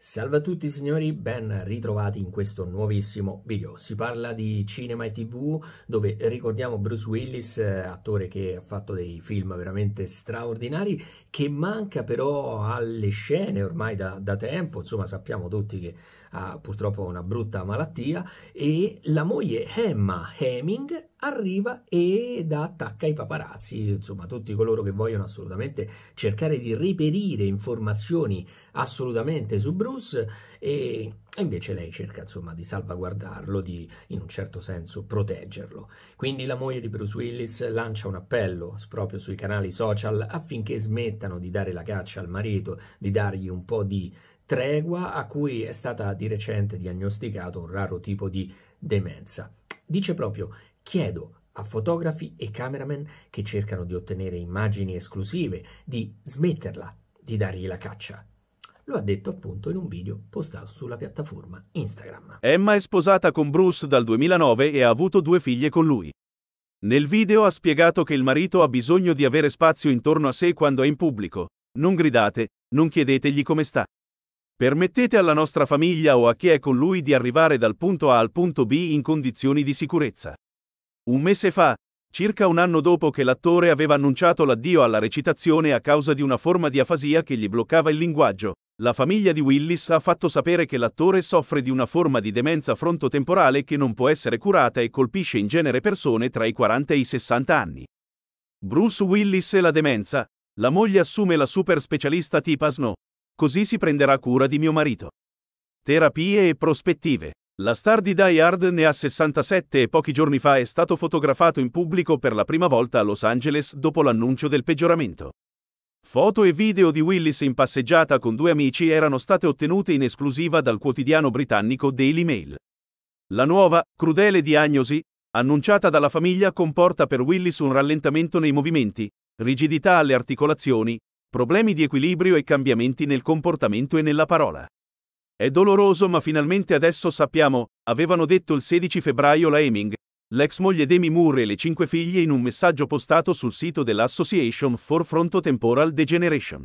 Salve a tutti signori, ben ritrovati in questo nuovissimo video. Si parla di cinema e tv dove ricordiamo Bruce Willis, eh, attore che ha fatto dei film veramente straordinari, che manca però alle scene ormai da, da tempo, insomma sappiamo tutti che ha purtroppo una brutta malattia, e la moglie Emma Heming arriva ed attacca i paparazzi, insomma tutti coloro che vogliono assolutamente cercare di reperire informazioni assolutamente su Bruce e invece lei cerca insomma di salvaguardarlo, di in un certo senso proteggerlo. Quindi la moglie di Bruce Willis lancia un appello proprio sui canali social affinché smettano di dare la caccia al marito, di dargli un po' di tregua a cui è stata di recente diagnosticato un raro tipo di demenza. Dice proprio, chiedo a fotografi e cameraman che cercano di ottenere immagini esclusive di smetterla di dargli la caccia. Lo ha detto appunto in un video postato sulla piattaforma Instagram. Emma è sposata con Bruce dal 2009 e ha avuto due figlie con lui. Nel video ha spiegato che il marito ha bisogno di avere spazio intorno a sé quando è in pubblico. Non gridate, non chiedetegli come sta. Permettete alla nostra famiglia o a chi è con lui di arrivare dal punto A al punto B in condizioni di sicurezza. Un mese fa, circa un anno dopo che l'attore aveva annunciato l'addio alla recitazione a causa di una forma di afasia che gli bloccava il linguaggio, la famiglia di Willis ha fatto sapere che l'attore soffre di una forma di demenza frontotemporale che non può essere curata e colpisce in genere persone tra i 40 e i 60 anni. Bruce Willis e la demenza, la moglie assume la super specialista Tipa Snow, così si prenderà cura di mio marito. Terapie e prospettive. La star di Die Hard ne ha 67 e pochi giorni fa è stato fotografato in pubblico per la prima volta a Los Angeles dopo l'annuncio del peggioramento. Foto e video di Willis in passeggiata con due amici erano state ottenute in esclusiva dal quotidiano britannico Daily Mail. La nuova, crudele diagnosi, annunciata dalla famiglia comporta per Willis un rallentamento nei movimenti, rigidità alle articolazioni, Problemi di equilibrio e cambiamenti nel comportamento e nella parola. È doloroso ma finalmente adesso sappiamo, avevano detto il 16 febbraio la Heming, l'ex moglie Demi Moore e le cinque figlie in un messaggio postato sul sito dell'Association for Frontotemporal Degeneration.